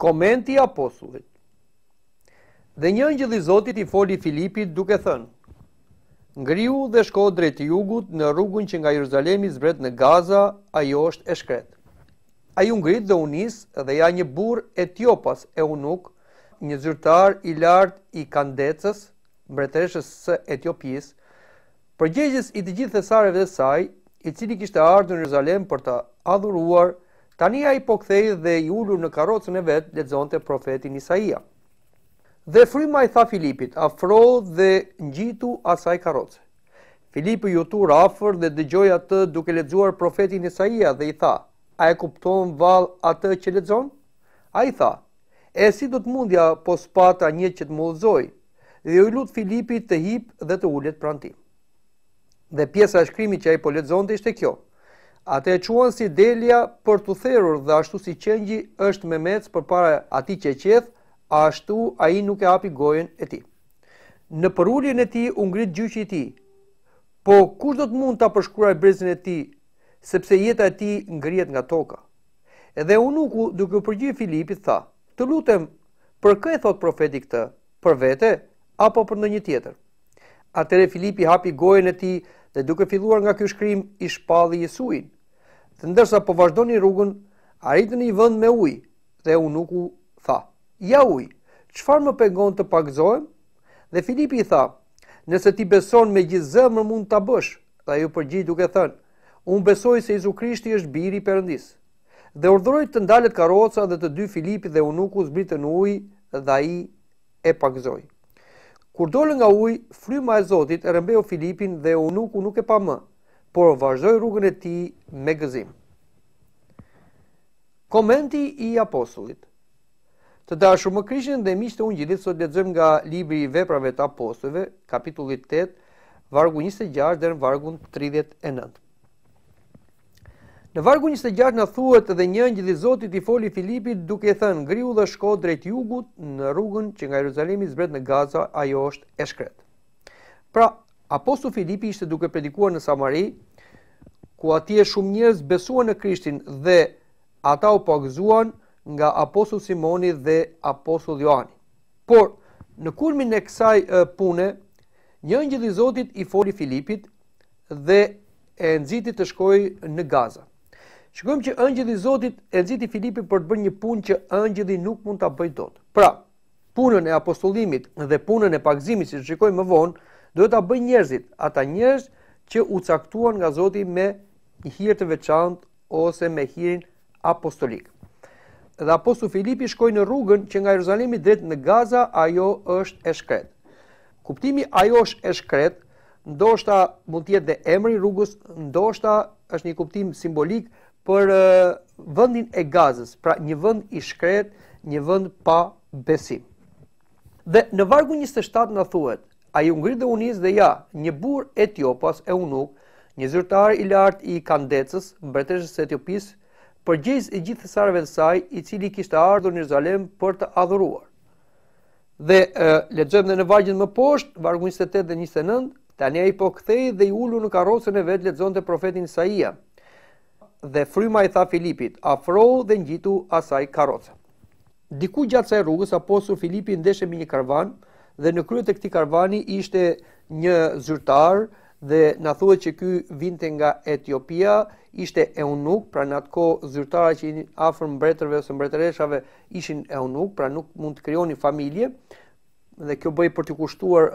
komenti apostullit. Dhe një njëllë i Zotit i foli Filipit duke thënë, ngriu dhe shko drejt jugut në rrugun që nga Jeruzalemi zbret në Gaza, ajo është e shkret. A ju ngrit dhe unis dhe ja një bur e tjopas e unuk, një zyrtar i lart i kandecës, mbretëreshës së Etiopis, përgjegjës i të gjithë thesareve dhe saj, i cili kishte ardhur në Jeruzalem për të adhuruar, Tani a i po kthej dhe i ullur në karocën e vetë, dhe të profetin Isaia. Dhe frima i tha Filipit, afro dhe njitu asaj karocë. Filipi ju tu rafër dhe dëgjoj atë duke ledzuar profetin Isaia dhe i tha, a e kupton val atë që ledzon? A i tha, e si do të mundja po spata një që të muzoj, dhe u lutë Filipi të hip dhe të ullet pranti. Dhe pjesa e shkrimi që a i po ledzon të ishte kjo, Ate e quen si delja për të therur dhe ashtu si qengji është me mecë për para ati që e qeth, ashtu a i nuk e api gojen e ti. Në përurjen e ti ungrit gjyqi ti, po kush do të mund të apërshkruaj brezin e ti, sepse jeta e ti ngrijet nga toka. Edhe unë nuk duke u Filipit tha, të lutem për këj thot profeti këtë, për vete, apo për në një tjetër. Atere Filipi hapi gojen e ti dhe duke filluar nga kjo shkrim i shpalli Jesuinë të ndërsa po vazhdoni rrugën, arritën një vënd me uj, dhe unuku nuk u tha. Ja uj, qëfar më pengon të pakzojmë? Dhe Filipi i tha, nëse ti beson me gjithë zëmër mund të bësh, dhe ju përgji duke thënë, unë besoj se Izu Krishti është biri i përëndis. Dhe urdhërojt të ndalet karoca dhe të dy Filipi dhe unuku nuk u zbritë në uj dhe i e pakzojmë. Kur dolën nga uj, fryma e Zotit e rëmbeo Filipin dhe unuku nuk u nuk e pa më, por vazhdoj rrugën e ti me gëzim. Komenti i apostullit Të da shumë më dhe mishë të unë gjithit sot lecëm nga libri i veprave të apostullve, kapitullit 8, vargu 26 dhe në vargu 39. Në vargu 26 na thuhet edhe një ngjë i Zotit i foli Filipit duke thënë ngriu dhe shko drejt jugut në rrugën që nga Jeruzalemi zbret në Gaza, ajo është e Pra, apostulli Filipi ishte duke predikuar në Samari, ku ati e shumë njerëz besuan në Krishtin dhe ata u pagëzuan nga Apostol Simoni dhe Apostol Joani. Por, në kurmin e kësaj pune, një njëllë i Zotit i fori Filipit dhe e nëzitit të shkoj në Gaza. Shkojmë që ëngjëdhi Zotit e nëziti Filipi për të bërë një punë që ëngjëdhi nuk mund të bëjt do të. Pra, punën e apostolimit dhe punën e pakzimit si që shkojmë më vonë, do të bëjt njerëzit, ata njerëz që u caktuan nga Zotit me i hirë të veçant ose me hirin apostolik. Dhe apostu Filipi shkoj në rrugën që nga Jeruzalemi dretë në Gaza, ajo është e shkret. Kuptimi ajo është e shkret, ndoshta mund tjetë dhe emri rrugës, ndoshta është një kuptim simbolik për vëndin e Gazës, pra një vënd i shkret, një vënd pa besim. Dhe në vargu 27 në thuet, a ju ngritë dhe unisë dhe ja, një bur etiopas e unuk, Një zyrtar i lart i Kandecës, mbretëresh së Etiopis, përgjiz i gjithë sarëve të saj, i cili kishte ardhur në zalem për të adhuruar. Dhe uh, lexojmë në vargjin më poshtë, vargu 28 dhe 29, tani ai po kthej dhe i ullu në karrocën e vet lexonte profetin Isaia. Dhe fryma i tha Filipit, afro dhe ngjitu asaj karrocën. Diku gjatë saj rrugës apo sur Filipi ndeshe me një karvan dhe në krye të këtij karvani ishte një zyrtar dhe na thuhet që ky vinte nga Etiopia, ishte eunuk, pra në atë kohë zyrtarët që ishin afër mbretërve ose mbretëreshave ishin eunuk, pra nuk mund të krijonin familje dhe kjo bëi për të kushtuar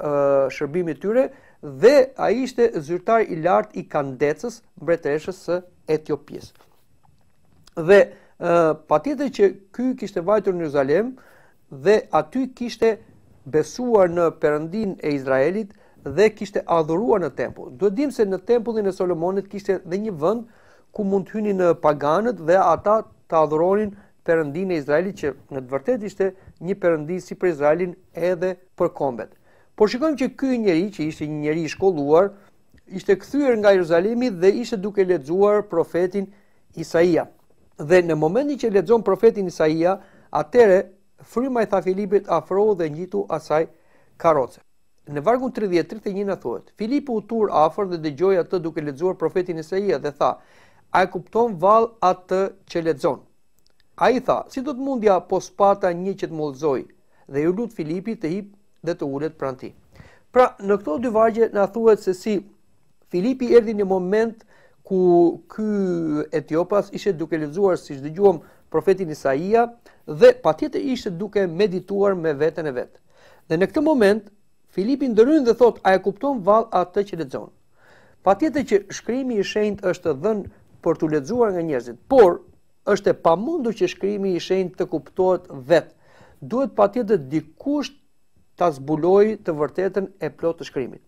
uh, e tyre dhe a ishte zyrtar i lartë i kandecës mbretëreshës së Etiopisë. Dhe uh, që ky kishte vajtur në Jerusalem dhe aty kishte besuar në Perëndinë e Izraelit, dhe kishte adhuruar në tempull. Duhet dim se në tempullin e Solomonit kishte dhe një vend ku mund hyni në paganët dhe ata të adhuronin perëndinë e Izraelit që në të vërtetë ishte një përëndin si për Izraelin edhe për kombet. Por shikojmë që ky njerëz që ishte një njerëz i shkolluar ishte kthyer nga Jeruzalemi dhe ishte duke lexuar profetin Isaia. Dhe në momentin që lexon profetin Isaia, atere fryma e tha Filipit afro dhe njitu asaj karoce. Në vargun 30-31 në thotë, Filipu u tur afer dhe dhe gjoj atë duke ledzuar profetin Isaia dhe tha, a e kupton val atë që ledzon. A i tha, si do të mundja pos pata një që të mullëzoj dhe ju lutë Filipi të hip dhe të ullet pranë Pra, në këto dy vargje në thuet se si Filipi erdi një moment ku ky Etiopas ishe duke ledzuar si shdëgjuam profetin Isaia dhe pa tjetë ishte duke medituar me vetën e vetë. Dhe në këtë moment, Filipi ndërhyn dhe thot, a e kupton val atë që lexon? Patjetër që shkrimi i shenjtë është dhenë për tu lexuar nga njerëzit, por është e pamundur që shkrimi i shenjtë të kuptohet vetë. Duhet patjetër dikush ta zbulojë të vërtetën e plotë të shkrimit.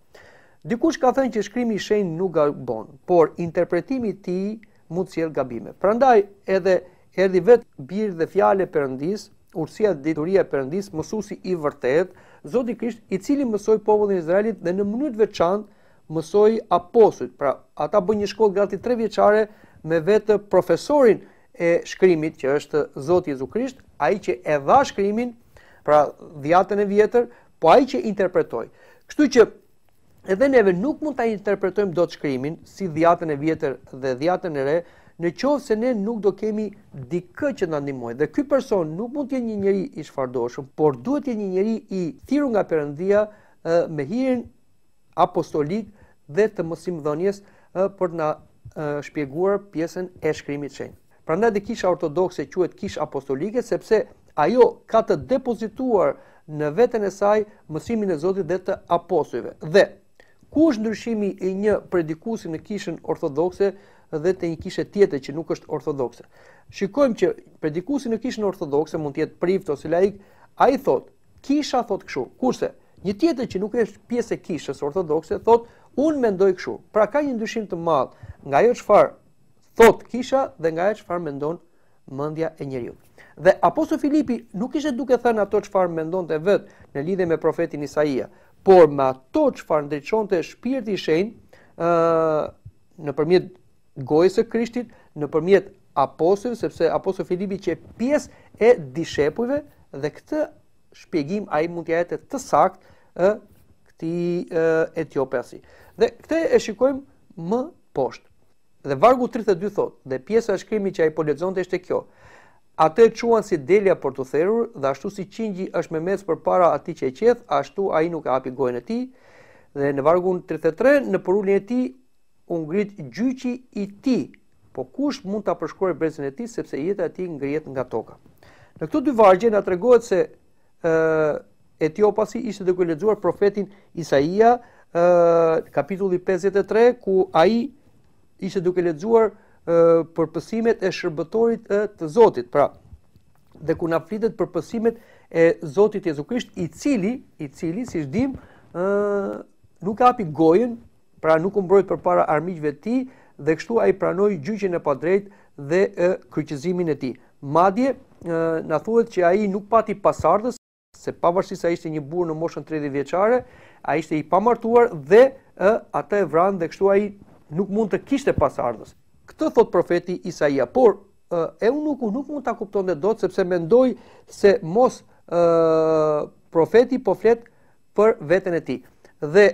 Dikush ka thënë që shkrimi i shenjtë nuk gabon, por interpretimi i ti tij mund të sjellë gabime. Prandaj edhe erdhi vetë birë dhe fjalë perëndis, urësia dhe dituria e perëndis, mësuesi i vërtetë Zoti Krisht i cili mësoi popullin e Izraelit dhe në mënyrë të veçantë mësoi apostujt. Pra, ata bën një shkollë gati 3 vjeçare me vetë profesorin e shkrimit që është Zoti Jezu Krisht, ai që e dha shkrimin, pra dhjatën e vjetër, po ai që interpretoi. Kështu që edhe neve nuk mund ta interpretojmë dot shkrimin si dhjatën e vjetër dhe dhjatën e re, në qovë se ne nuk do kemi dikë që në animoj. Dhe këj person nuk mund t'je një njëri i shfardoshëm, por duhet t'je një njëri i thiru nga përëndia me hirin apostolik dhe të mësim dhonjes për në shpjeguar pjesën e shkrimit qenjë. Pra në dhe kisha ortodoxe quet kisha apostolike, sepse ajo ka të depozituar në vetën e saj mësimin e Zotit dhe të apostojve. Dhe, ku është ndryshimi i një predikusi në kishën ortodokse dhe te një kishe tjetër që nuk është ortodokse. Shikojmë që predikuesi në kishën ortodokse mund të jetë prift ose laik, ai thot, kisha thot kështu. Kurse një tjetër që nuk është pjesë e kishës ortodokse thot, unë mendoj kështu. Pra ka një ndryshim të madh nga ajo çfarë thot kisha dhe nga ajo çfarë mendon mendja e njeriu. Dhe apostoli Filipi nuk ishte duke thënë ato çfarë mendonte vet në lidhje me profetin Isaia, por me ato çfarë ndriçonte shpirti i shenjtë, ë uh, nëpërmjet gojës e Krishtit në përmjet aposën, sepse aposën Filipi që e pies e dishepujve dhe këtë shpjegim a i mund të jetë të sakt e këti e, Dhe këte e shikojmë më poshtë. Dhe vargu 32 thot, dhe pjesë e shkrimi që a i polizon të ishte kjo, atë e quan si delja për të therur, dhe ashtu si qingji është me mes për para ati që e qeth, ashtu a i nuk api gojnë e ti, dhe në vargun 33, në përullin e ti, u ngrit gjyqi i ti, po kush mund të apërshkore brezin e ti, sepse jetë e ti ngrit nga toka. Në këto dy vargje nga të regohet se uh, Etiopasi ishte dhe kujledzuar profetin Isaia, uh, kapitulli 53, ku a i ishte duke ledzuar uh, për pësimet e shërbëtorit uh, të Zotit, pra, dhe ku na flitet për pësimet e Zotit Jezu Krisht, i cili, i cili, si shdim, uh, nuk api gojen pra nuk u mbrojt përpara armiqve të tij dhe kështu ai pranoi gjyqjen e padrejt dhe kryqëzimin e tij. Madje na thuhet që ai nuk pati pasardhës se pavarësisht sa ishte një burr në moshën 30 vjeçare, ai ishte i pamartuar dhe atë e vran dhe kështu ai nuk mund të kishte pasardhës. Këtë thot profeti Isaia, por e unë nuk nuk mund ta kuptonte dot sepse mendoi se mos profeti po flet për veten e tij. Dhe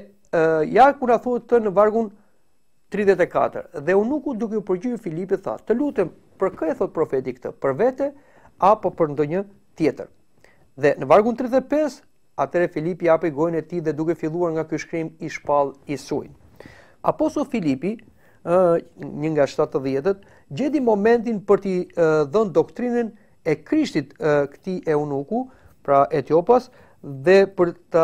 ja kur a thotë të në vargun 34, dhe unuku duke përgjyrë Filipi tha, të lutem për kë e thotë profeti këtë, për vete, apo për ndonjë tjetër. Dhe në vargun 35, atëre Filipi apë i gojnë e ti dhe duke filluar nga ky shkrim i shpall i sujnë. Aposo Filipi, një nga 70 të gjedi momentin për t'i dhënë doktrinën e krishtit këti e unuku, pra Etiopas, dhe për të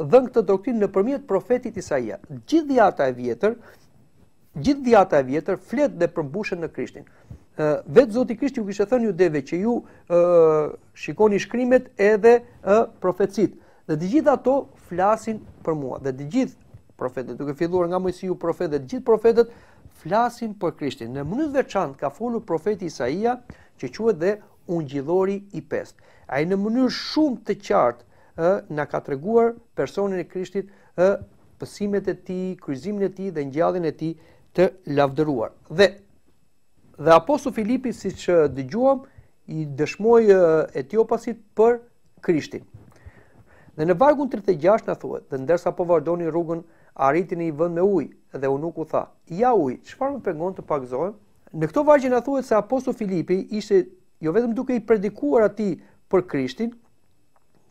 dhënë këtë doktrinë nëpërmjet profetit Isaia. Gjithë dhjata e vjetër, gjithë dhjata e vjetër flet dhe përmbushën në Krishtin. Ë vetë Zoti Krishti u kishte thënë ju deve që ju ë shikoni shkrimet edhe ë profecit. Dhe të gjithë ato flasin për mua. Dhe të gjithë profetët, duke filluar nga Mojsiu dhe të gjithë profetët flasin për Krishtin. Në mënyrë të veçantë ka folur profeti Isaia, që quhet dhe ungjillori i pestë. Ai në mënyrë shumë të qartë ë na ka treguar personin e Krishtit ë pësimet e tij, kryqëzimin e tij dhe ngjalljen e tij të lavdëruar. Dhe dhe apostulli Filipi siç dëgjuam i dëshmoi etiopasit për Krishtin. Dhe në vargun 36 na thuhet, dhe ndërsa po vardoni rrugën, arriti në një vend me ujë dhe unuk u tha: "Ja ujë, çfarë më pengon të pagzohem?" Në këto vargje na thuhet se apostulli Filipi ishte jo vetëm duke i predikuar atij për Krishtin,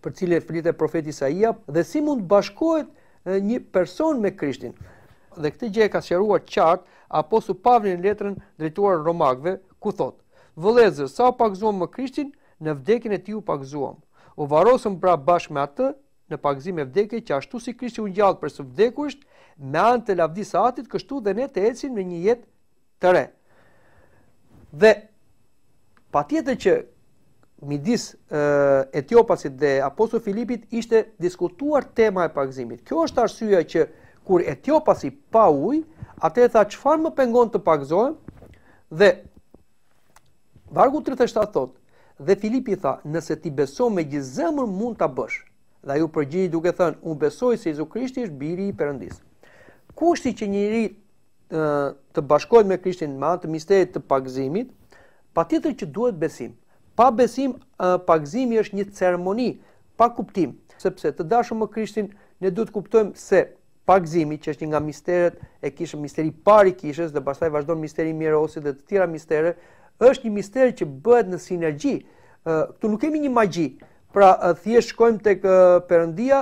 për e flitë e profeti Isaia, dhe si mund bashkohet një person me Krishtin. Dhe këtë gjë e ka shërua qartë su Pavli në letrën drejtuar Romakve, ku thotë, Vëlezë, sa pakëzuam më Krishtin, në vdekin e ti u pakëzuam. U varosëm pra bashkë me atë, në pakëzim e vdekin, që ashtu si Krishti unë gjallë për së vdekusht, me anë të lavdisa atit, kështu dhe ne të ecin me një jetë të re. Dhe, pa tjetë që midis e, Etiopasit dhe Apostol Filipit ishte diskutuar tema e pagëzimit. Kjo është arsyeja që kur Etiopasi pa ujë, atë tha çfarë më pengon të pagëzohem? Dhe vargu 37 thotë Dhe Filipi tha, nëse ti beso me gjithë mund të bësh. Dhe ju përgjiri duke thënë, unë besoj se Jezu Krishti është biri i përëndisë. Kushti që njëri të bashkojnë me Krishtin ma të misterit të pakzimit, pa tjetër që duhet besim. Pa besim, pagzimi është një ceremoni pa kuptim, sepse të dashur më Krishtin ne duhet të kuptojmë se pagzimi që është një nga misteret e kishës, misteri pari i kishës dhe pastaj vazhdon misteri mjerosit dhe të tira mistere, është një mister që bëhet në sinergji. Ktu nuk kemi një magji, pra thjesht shkojmë tek Perëndia,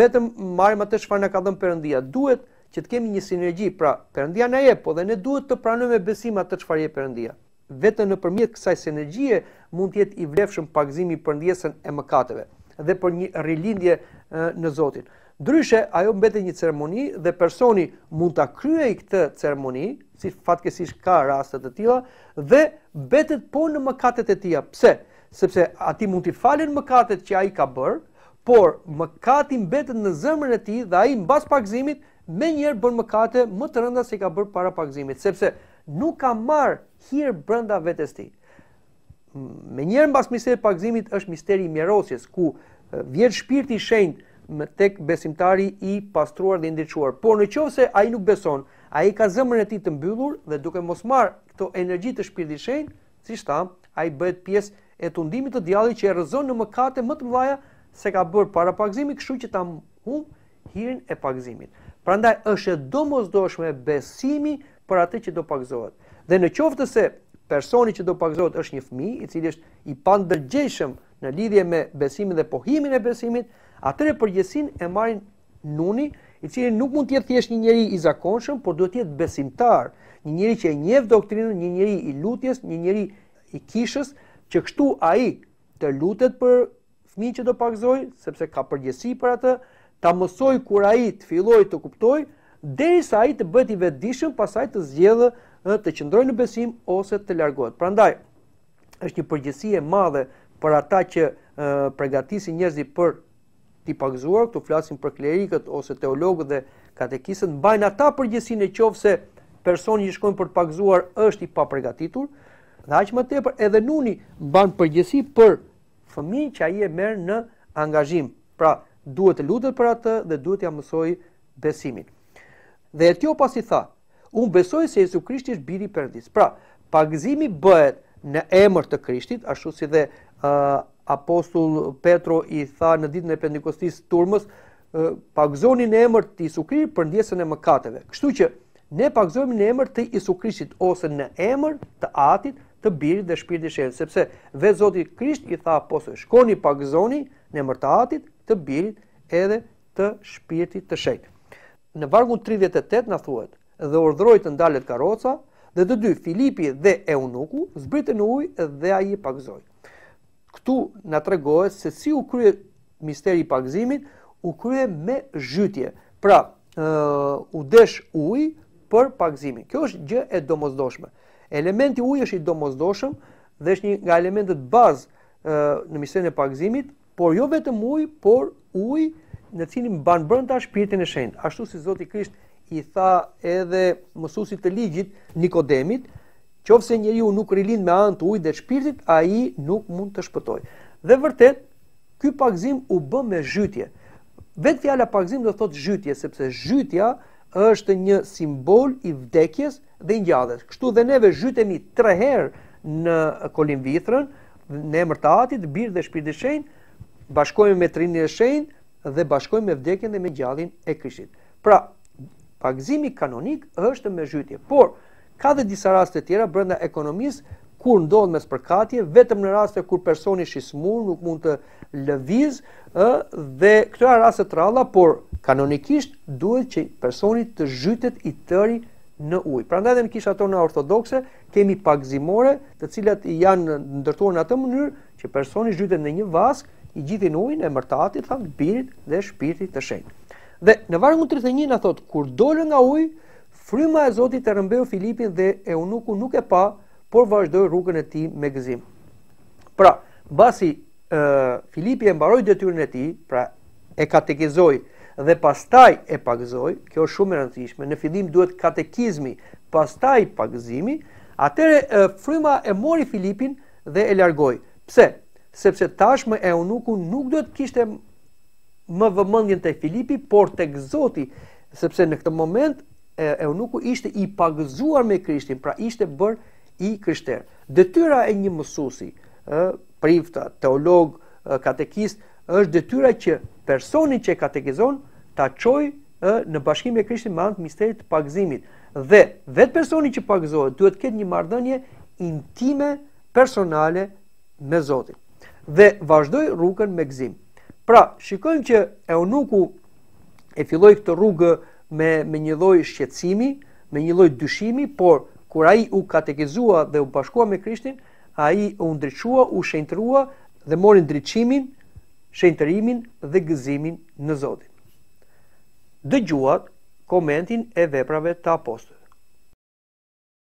vetëm marrim atë çfarë na ka dhënë Perëndia. Duhet që të kemi një sinergji, pra Perëndia na jep, por ne duhet të pranojmë besim atë çfarë jep Perëndia vetëm në kësaj sinergjie mund të jetë i vlefshëm pagëzimi për ndjesën e mëkateve dhe për një rilindje në Zotin. Ndryshe, ajo mbetet një ceremoni dhe personi mund të krye i këtë ceremoni, si fatkesish ka rastet e tila, dhe mbetet po në mëkatet e tia. Pse? Sepse ati mund t'i falen mëkatet që ai ka bërë, por mëkati mbetet në zëmër e ti dhe ai mbas në bas pakzimit, me njerë bërë mëkate më të rënda se i ka bërë para pakzimit. Sepse nuk ka marë hirë brënda vetës ti. Me njërë mbas misteri pakëzimit është misteri mjerosjes, ku vjetë shpirti shendë me tek besimtari i pastruar dhe ndryquar. Por në qovë se a i nuk beson, a i ka zëmër e ti të mbyllur dhe duke mos marë këto energji të shpirti shendë, si shta, a i bëhet pjesë e të ndimit të djali që e rëzon në mëkate më të mëdhaja se ka bërë para pakëzimit, këshu që ta hum hirën e pakëzimit. Prandaj është e domosdoshme besimi për atë që do pakëzohet. Dhe në qoftë se personi që do pagëzohet është një fmi, i cili është i pandërgjeshëm në lidhje me besimin dhe pohimin e besimit, atëre përgjesin e marrin nuni, i cili nuk mund të jetë thjesht një njeri i zakonshëm, por duhet të jetë besimtar, një njeri që e njeh doktrinën, një njeri i lutjes, një njeri i kishës, që kështu ai të lutet për fmi që do pagëzoj, sepse ka përgjegjësi për atë, ta mësoj kur ai të fillojë të kuptojë, derisa ai të bëhet i vetëdijshëm, pasaj të zgjedhë edhe të qëndrojnë në besim ose të largohet. Prandaj është një përgjësi e madhe për ata që përgatisin njerëzit për ti pagzuar, këtu flasim për klerikët ose teologët dhe katekisët, mbajnë ata qovë se personi që shkojnë për të pagzuar është i paprgatitur, dhe aq më tepër edhe nuni mban përgjësi për fëmijë që ai e merr në angazhim. Pra, duhet të lutet për atë dhe duhet t'ja mësoj besimin. Dhe etjo pasi tha, unë besoj se Jezu Krishti është biri përëndis. Pra, pagëzimi bëhet në emër të Krishtit, ashtu si dhe Apostull Petro i tha në ditë në pendikostis turmës, pagëzoni në emër të Jezu Krishti për ndjesën e mëkateve. Kështu që ne pagëzojmë në emër të Jezu Krishtit ose në emër të atit të birit dhe shpirit i shenë, sepse dhe Zoti Krisht i tha apostoj, shkoni pagëzoni në emër të atit të birit edhe të shpirtit të shenjtë. Në vargun 38 na thuhet, dhe urdhëroi të ndalet karroca, dhe të dy Filipi dhe Eunuku zbritën në ujë dhe ai i pagzoi. Ktu na tregohet se si u krye misteri i pagzimit, u krye me zhytje. Pra, ë u desh ujë për pagzimin. Kjo është gjë e domosdoshme. Elementi uji është i domosdoshëm dhe është një nga elementet bazë ë në misterin e pagzimit, por jo vetëm uji, por uji në cilin mban brenda shpirtin e shenjtë, ashtu si Zoti Krishti i tha edhe mësusit të ligjit Nikodemit, qofë se u nuk rilin me anë të ujit dhe shpirtit, a i nuk mund të shpëtoj. Dhe vërtet, ky pakzim u bë me zhytje. Vetë fjala pakzim dhe thot zhytje, sepse zhytja është një simbol i vdekjes dhe i njadhes. Kështu dhe neve zhytemi 3 herë në kolim vitrën, në emër të atit, birë dhe shpirtit shenjë, bashkohemi me Trinin e shenjë dhe bashkohemi me vdekjen dhe me ngjalljen e Krishtit. Pra, pagëzimi kanonik është me zhytje. Por, ka dhe disa raste tjera brenda ekonomisë kur ndodhë me spërkatje, vetëm në raste kur personi shismur nuk mund të lëviz, dhe këto janë raste të ralla, por kanonikisht duhet që personi të zhytet i tëri në ujë. Pra ndaj në kisha tona ortodokse, kemi pagzimore të cilat janë ndërtuar në atë mënyrë që personi zhytet në një vask, i gjithin ujën e mërtatit, thamë, birit dhe shpirtit të shenjë. Dhe në vargun 31 na thot kur dolën nga uji, fryma e Zotit e rëmbeu Filipin dhe eunuku nuk e pa, por vazhdoi rrugën e tij me gëzim. Pra, basi ë Filipi e mbaroi detyrën e tij, pra e katekizoi dhe pastaj e pagëzoi, kjo është shumë e rëndësishme. Në fillim duhet katekizmi, pastaj pagëzimi, atëre e, fryma e mori Filipin dhe e largoi. Pse? Sepse tashmë e eunuku nuk duhet kishte më vëmendjen te Filipi, por tek Zoti, sepse në këtë moment Eunuku ishte i pagëzuar me Krishtin, pra ishte bër i krishter. Detyra e një mësuesi, ë, prift, teolog, katekist, është detyra që personi që katekizon ta çojë ë në bashkim me Krishtin me anë të misterit të pagëzimit. Dhe vetë personi që pagëzohet duhet të ketë një marrëdhënie intime personale me Zotin. Dhe vazhdoi rrugën me gzim. Pra, shikojmë që Eunuku e filloi këtë rrugë me me një lloj shqetësimi, me një lloj dyshimi, por kur ai u katekizua dhe u bashkua me Krishtin, ai u ndriçua, u shëntrua dhe mori ndriçimin, shëntrimin dhe gëzimin në Zotin. Dëgjuat komentin e veprave të apostullit